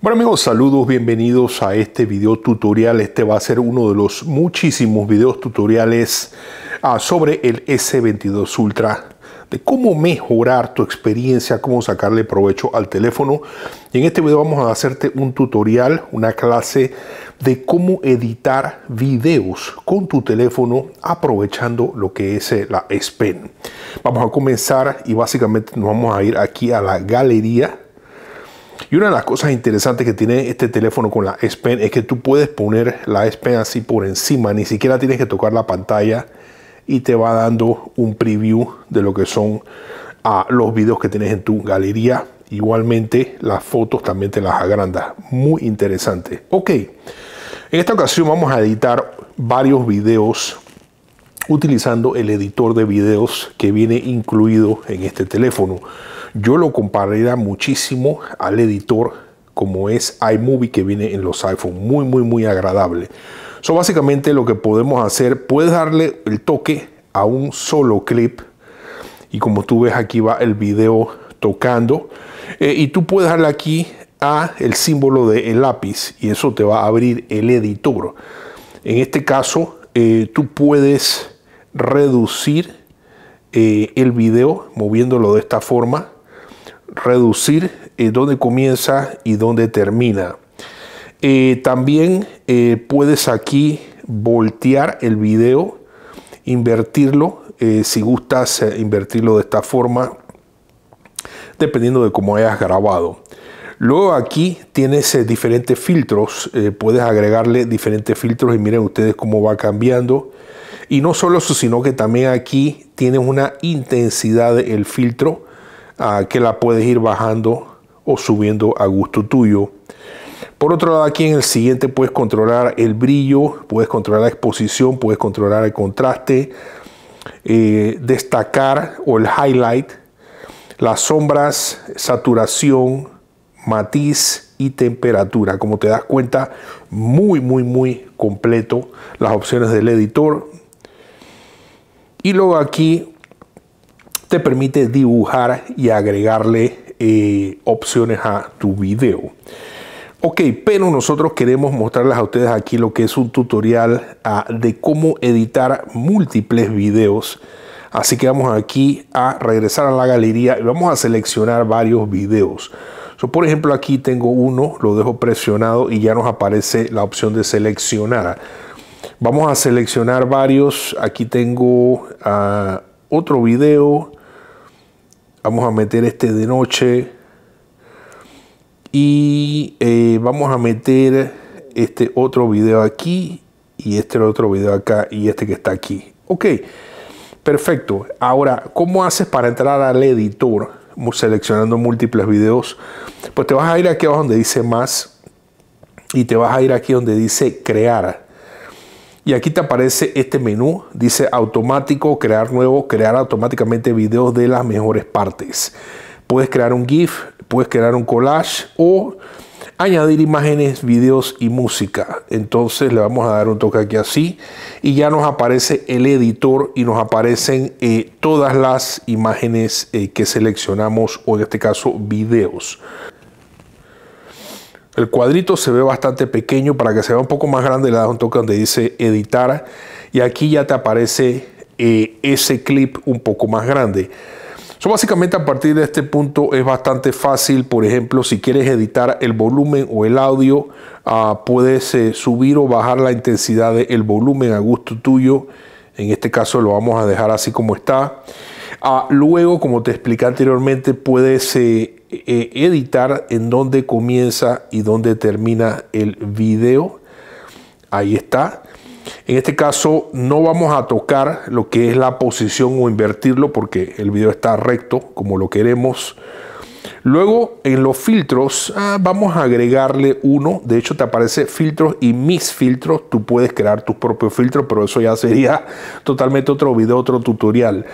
Bueno amigos, saludos, bienvenidos a este video tutorial. Este va a ser uno de los muchísimos videos tutoriales ah, sobre el S22 Ultra de cómo mejorar tu experiencia, cómo sacarle provecho al teléfono. Y en este video vamos a hacerte un tutorial, una clase de cómo editar videos con tu teléfono aprovechando lo que es eh, la S Pen. Vamos a comenzar y básicamente nos vamos a ir aquí a la galería y una de las cosas interesantes que tiene este teléfono con la S Pen es que tú puedes poner la S Pen así por encima, ni siquiera tienes que tocar la pantalla y te va dando un preview de lo que son ah, los videos que tienes en tu galería. Igualmente las fotos también te las agrandas. Muy interesante. Ok, en esta ocasión vamos a editar varios videos utilizando el editor de videos que viene incluido en este teléfono. Yo lo compararía muchísimo al editor como es iMovie que viene en los iPhone. Muy, muy, muy agradable. So, básicamente lo que podemos hacer, puedes darle el toque a un solo clip. Y como tú ves aquí va el video tocando. Eh, y tú puedes darle aquí a el símbolo del lápiz y eso te va a abrir el editor. En este caso, eh, tú puedes reducir eh, el video moviéndolo de esta forma reducir eh, dónde comienza y dónde termina. Eh, también eh, puedes aquí voltear el video, invertirlo, si gustas invertirlo de esta forma, dependiendo de cómo hayas grabado. Luego aquí tienes diferentes filtros, puedes agregarle diferentes filtros y miren ustedes cómo va cambiando. Y no solo eso, sino que también aquí tienes una intensidad del filtro que la puedes ir bajando o subiendo a gusto tuyo. Por otro lado, aquí en el siguiente puedes controlar el brillo, puedes controlar la exposición, puedes controlar el contraste, eh, destacar o el highlight, las sombras, saturación, matiz y temperatura. Como te das cuenta, muy, muy, muy completo las opciones del editor. Y luego aquí te permite dibujar y agregarle eh, opciones a tu video. Ok, pero nosotros queremos mostrarles a ustedes aquí lo que es un tutorial ah, de cómo editar múltiples videos. Así que vamos aquí a regresar a la galería y vamos a seleccionar varios videos. por ejemplo, aquí tengo uno, lo dejo presionado y ya nos aparece la opción de seleccionar. Vamos a seleccionar varios. Aquí tengo ah, otro video. Vamos a meter este de noche. Y eh, vamos a meter este otro video aquí. Y este otro video acá. Y este que está aquí. Ok. Perfecto. Ahora, ¿cómo haces para entrar al editor seleccionando múltiples videos? Pues te vas a ir aquí abajo donde dice más y te vas a ir aquí donde dice crear. Y aquí te aparece este menú, dice automático, crear nuevo, crear automáticamente videos de las mejores partes. Puedes crear un GIF, puedes crear un collage o añadir imágenes, videos y música. Entonces le vamos a dar un toque aquí así y ya nos aparece el editor y nos aparecen eh, todas las imágenes eh, que seleccionamos o en este caso videos. El cuadrito se ve bastante pequeño, para que se vea un poco más grande le das un toque donde dice editar y aquí ya te aparece eh, ese clip un poco más grande. básicamente a partir de este punto es bastante fácil, por ejemplo, si quieres editar el volumen o el audio, ah, puedes eh, subir o bajar la intensidad del volumen a gusto tuyo. En este caso lo vamos a dejar así como está. Ah, luego, como te expliqué anteriormente, puedes eh, e, editar en dónde comienza y dónde termina el video. Ahí está. En este caso no vamos a tocar lo que es la posición o invertirlo porque el video está recto como lo queremos. Luego en los filtros ah, vamos a agregarle uno. De hecho te aparece filtros y mis filtros. Tú puedes crear tus propios filtros, pero eso ya sería totalmente otro video, otro tutorial.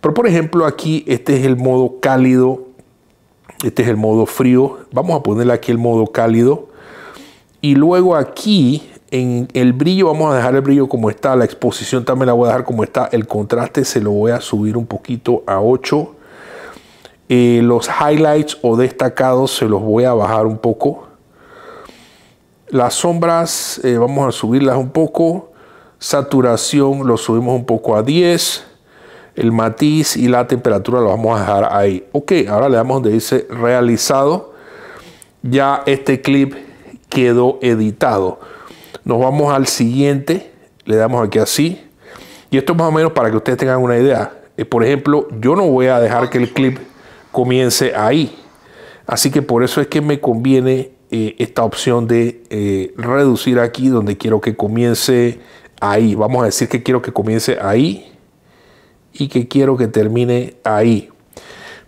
Pero por ejemplo aquí este es el modo cálido este es el modo frío. Vamos a ponerle aquí el modo cálido. Y luego aquí en el brillo vamos a dejar el brillo como está. La exposición también la voy a dejar como está. El contraste se lo voy a subir un poquito a 8. Eh, los highlights o destacados se los voy a bajar un poco. Las sombras eh, vamos a subirlas un poco. Saturación lo subimos un poco a 10 el matiz y la temperatura lo vamos a dejar ahí. Ok, ahora le damos donde dice realizado. Ya este clip quedó editado. Nos vamos al siguiente. Le damos aquí así. Y esto es más o menos para que ustedes tengan una idea. Eh, por ejemplo, yo no voy a dejar que el clip comience ahí. Así que por eso es que me conviene eh, esta opción de eh, reducir aquí donde quiero que comience ahí. Vamos a decir que quiero que comience ahí y que quiero que termine ahí.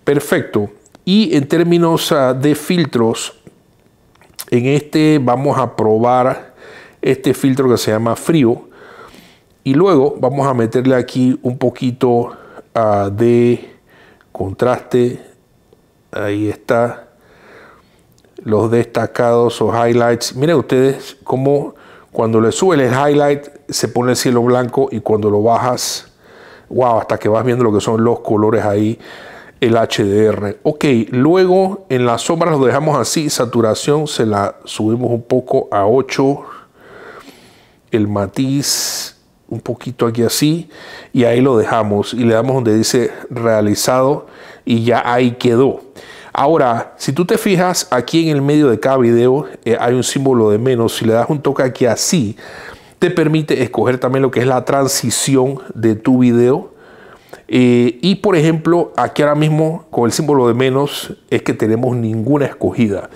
Perfecto. Y en términos ah, de filtros, en este vamos a probar este filtro que se llama frío. Y luego vamos a meterle aquí un poquito ah, de contraste. Ahí está. Los destacados o highlights. Miren ustedes cómo cuando le sube el highlight se pone el cielo blanco y cuando lo bajas wow, hasta que vas viendo lo que son los colores ahí, el HDR. Ok, luego en las sombras lo dejamos así, saturación se la subimos un poco a 8, el matiz un poquito aquí así, y ahí lo dejamos y le damos donde dice realizado y ya ahí quedó. Ahora, si tú te fijas, aquí en el medio de cada video eh, hay un símbolo de menos. Si le das un toque aquí así, te permite escoger también lo que es la transición de tu video. Eh, y por ejemplo, aquí ahora mismo con el símbolo de menos es que tenemos ninguna escogida.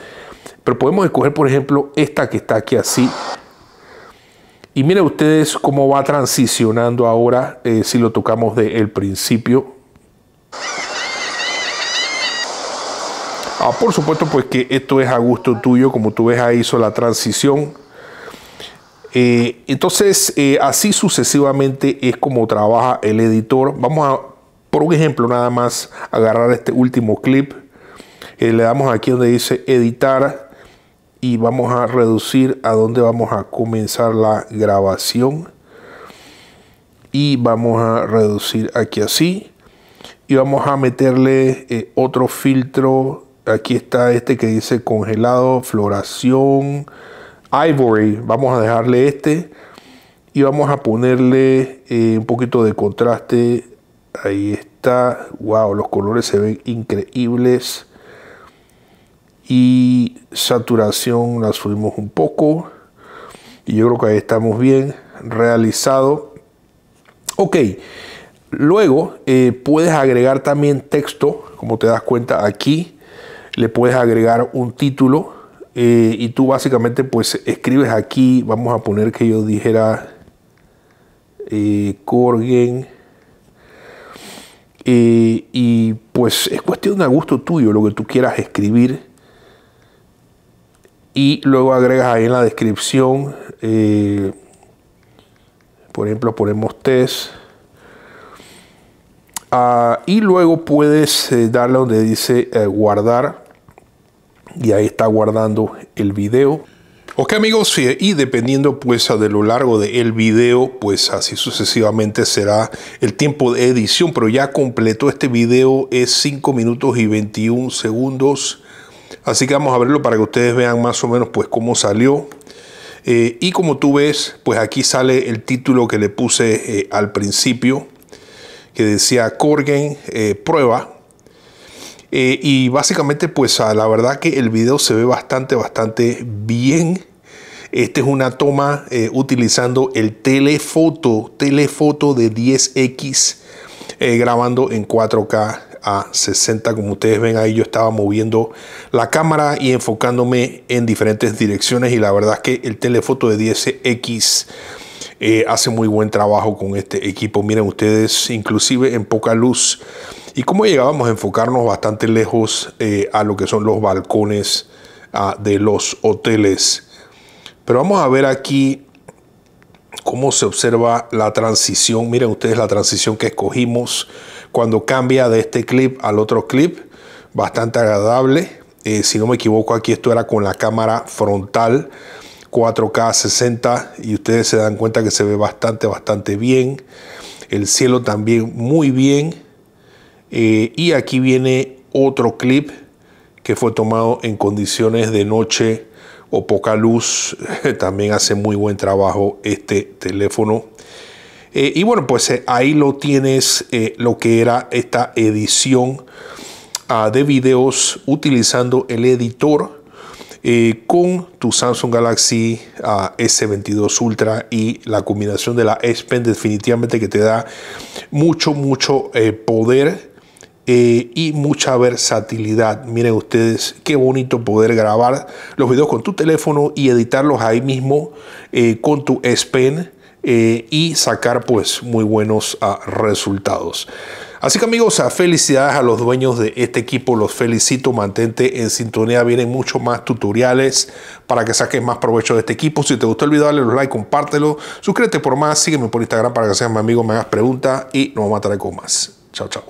Pero podemos escoger, por ejemplo, esta que está aquí así. Y miren ustedes cómo va transicionando ahora eh, si lo tocamos del el principio. Ah, por supuesto, pues que esto es a gusto tuyo, como tú ves ahí hizo la transición. Eh, entonces, eh, así sucesivamente es como trabaja el editor. Vamos a, por un ejemplo, nada más agarrar este último clip. Eh, le damos aquí donde dice editar y vamos a reducir a donde vamos a comenzar la grabación. Y vamos a reducir aquí así. Y vamos a meterle otro filtro. Aquí está este que dice congelado, floración. Ivory. Vamos a dejarle este y vamos a ponerle eh, un poquito de contraste. Ahí está. Wow, los colores se ven increíbles. Y saturación la subimos un poco. Y yo creo que ahí estamos bien. Realizado. Ok. Luego eh, puedes agregar también texto. Como te das cuenta aquí. Le puedes agregar un título eh, y tú básicamente pues escribes aquí, vamos a poner que yo dijera eh, Corgen. Eh, y pues es cuestión de gusto tuyo lo que tú quieras escribir. Y luego agregas ahí en la descripción, eh, por ejemplo, ponemos test. Ah, y luego puedes darle donde dice guardar y ahí está guardando el video. Ok amigos, eh, y dependiendo pues de lo largo del video, pues así sucesivamente será el tiempo de edición, pero ya completó este video es 5 minutos y 21 segundos. Así que vamos a verlo para que ustedes vean más o menos pues cómo salió. Eh, y como tú ves, pues aquí sale el título que le puse eh, al principio, que decía Corgen prueba eh, y básicamente, pues a la verdad que el video se ve bastante, bastante bien. Esta es una toma eh, utilizando el telefoto, telefoto de 10X, eh, grabando en 4K a 60. Como ustedes ven ahí, yo estaba moviendo la cámara y enfocándome en diferentes direcciones. Y la verdad es que el telefoto de 10X hace muy buen trabajo con este equipo. Miren ustedes, inclusive en poca luz y cómo llegábamos a enfocarnos bastante lejos eh, a lo que son los balcones ah, de los hoteles. Pero vamos a ver aquí cómo se observa la transición. Miren ustedes la transición que escogimos cuando cambia de este clip al otro clip. Bastante agradable. Eh, si no me equivoco, aquí esto era con la cámara frontal 4K 60 y ustedes se dan cuenta que se ve bastante, bastante bien. El cielo también muy bien. Eh, y aquí viene otro clip que fue tomado en condiciones de noche o poca luz. También hace muy buen trabajo este teléfono. Eh, y bueno, pues eh, ahí lo tienes, lo que era esta edición ah, de videos utilizando el editor con tu Samsung Galaxy ah, S22 Ultra y la combinación de la S Pen definitivamente que te da mucho, mucho poder eh, y mucha versatilidad. Miren ustedes, qué bonito poder grabar los videos con tu teléfono y editarlos ahí mismo eh, con tu S Pen eh, y sacar pues muy buenos ah, resultados. Así que amigos, ah, felicidades a los dueños de este equipo, los felicito, mantente en sintonía, vienen muchos más tutoriales para que saques más provecho de este equipo. Si te gustó el video, dale los like, compártelo, suscríbete por más, sígueme por Instagram para que seas mi amigo, me hagas preguntas y nos vamos a traer con más. Chao, chao.